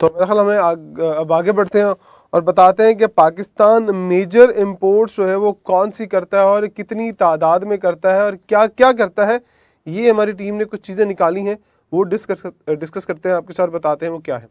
तो मेरा ख्याल हमें आग, अब आगे बढ़ते हैं और बताते हैं कि पाकिस्तान मेजर इम्पोर्ट्स जो है वो कौन सी करता है और कितनी तादाद में करता है और क्या क्या करता है ये हमारी टीम ने कुछ चीज़ें निकाली हैं वो डिस्कस डिस्कस करते हैं आपके साथ बताते हैं वो क्या है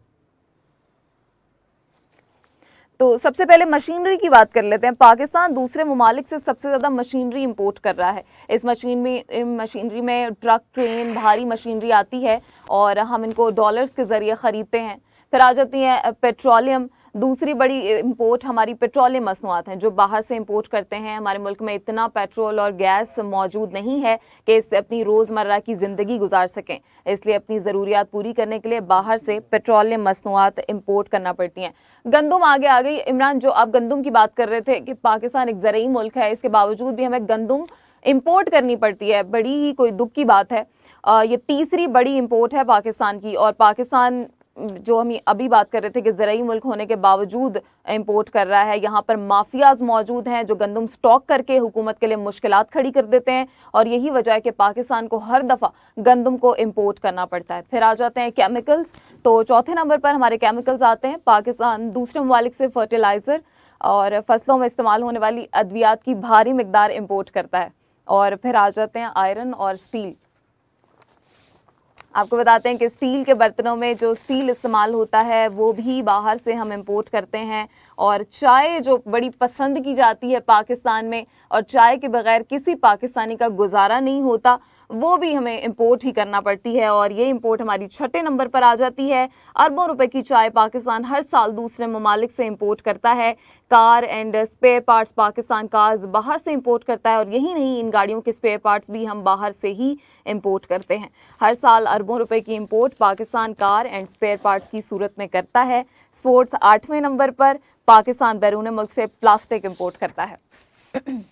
तो सबसे पहले मशीनरी की बात कर लेते हैं पाकिस्तान दूसरे ममालिक से सबसे ज़्यादा मशीनरी इंपोर्ट कर रहा है इस मशीनरी मशीनरी में ट्रक ट्रेन भारी मशीनरी आती है और हम इनको डॉलर्स के ज़रिए ख़रीदते हैं फिर आ जाती हैं पेट्रोलियम दूसरी बड़ी इम्पोर्ट हमारी पेट्रोलियम मसनूआत हैं जो बाहर से इम्पोर्ट करते हैं हमारे मुल्क में इतना पेट्रोल और गैस मौजूद नहीं है कि इससे अपनी रोज़मर्रा की ज़िंदगी गुजार सकें इसलिए अपनी ज़रूरियात पूरी करने के लिए बाहर से पेट्रोलियम मसनूआत इम्पोर्ट करना पड़ती हैं गंदम आगे आ गई इमरान जो आप गंदम की बात कर रहे थे कि पाकिस्तान एक ज़रूरी मुल्क है इसके बावजूद भी हमें गंदम इम्पोर्ट करनी पड़ती है बड़ी ही कोई दुख की बात है ये तीसरी बड़ी इम्पोर्ट है पाकिस्तान की और पाकिस्तान जो हम अभी बात कर रहे थे कि ज़रूरी मुल्क होने के बावजूद इम्पोर्ट कर रहा है यहाँ पर माफियाज मौजूद हैं जो गंदम स्टॉक करके हुकूमत के लिए मुश्किल खड़ी कर देते हैं और यही वजह है कि पाकिस्तान को हर दफ़ा गंदम को इम्पोर्ट करना पड़ता है फिर आ जाते हैं केमिकल्स तो चौथे नंबर पर हमारे केमिकल्स आते हैं पाकिस्तान दूसरे ममालिक से फर्टिलाइज़र और फसलों में इस्तेमाल होने वाली अद्वियात की भारी मकदार इम्पोर्ट करता है और फिर आ जाते हैं आयरन और स्टील आपको बताते हैं कि स्टील के बर्तनों में जो स्टील इस्तेमाल होता है वो भी बाहर से हम इंपोर्ट करते हैं और चाय जो बड़ी पसंद की जाती है पाकिस्तान में और चाय के बगैर किसी पाकिस्तानी का गुजारा नहीं होता वो भी हमें इम्पोर्ट ही करना पड़ती है और ये इम्पोर्ट हमारी छठे नंबर पर आ जाती है अरबों रुपए की चाय पाकिस्तान हर साल दूसरे ममालिक से इम्पोर्ट करता है car and spare parts Pakistan cars बाहर से इम्पोर्ट करता है और यही नहीं इन गाड़ियों के स्पेयर पार्ट्स भी हम बाहर से ही इम्पोर्ट करते हैं हर साल अरबों रुपए की import Pakistan car and spare parts की सूरत में करता है स्पोर्ट्स आठवें नंबर पर पाकिस्तान बैरून मुल्क से प्लास्टिक इम्पोर्ट करता है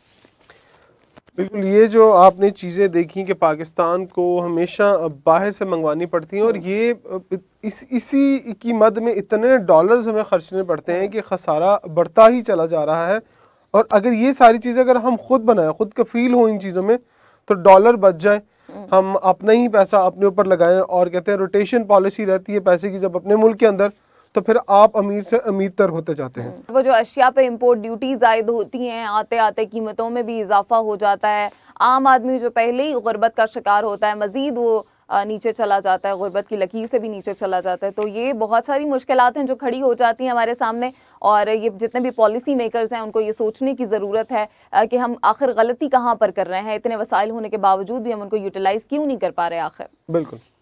बिल्कुल ये जो आपने चीज़ें देखी कि पाकिस्तान को हमेशा बाहर से मंगवानी पड़ती हैं और ये इस इसी की मद में इतने डॉलर्स हमें खर्चने पड़ते हैं कि खसारा बढ़ता ही चला जा रहा है और अगर ये सारी चीज़ें अगर हम खुद बनाए खुद कफील हो इन चीज़ों में तो डॉलर बच जाए हम्म। हम अपना ही पैसा अपने ऊपर लगाएं और कहते हैं रोटेशन पॉलिसी रहती है पैसे की जब अपने मुल्क के अंदर तो फिर आप अमीर से अमीर तर होते जाते हैं वो जो अशिया पे इम्पोर्ट ड्यूटी जायद होती हैं आते आते कीमतों में भी इजाफा हो जाता है आम आदमी जो पहले ही गुर्बत का शिकार होता है मज़ीद वो नीचे चला जाता है गुर्बत की लकीर से भी नीचे चला जाता है तो ये बहुत सारी मुश्किल हैं जो खड़ी हो जाती हैं हमारे सामने और ये जितने भी पॉलिसी मेकर्स हैं उनको ये सोचने की ज़रूरत है कि हम आखिर गलती कहाँ पर कर रहे हैं इतने वसाइल होने के बावजूद भी हम उनको यूटिलाइज़ क्यों नहीं कर पा रहे आखिर बिल्कुल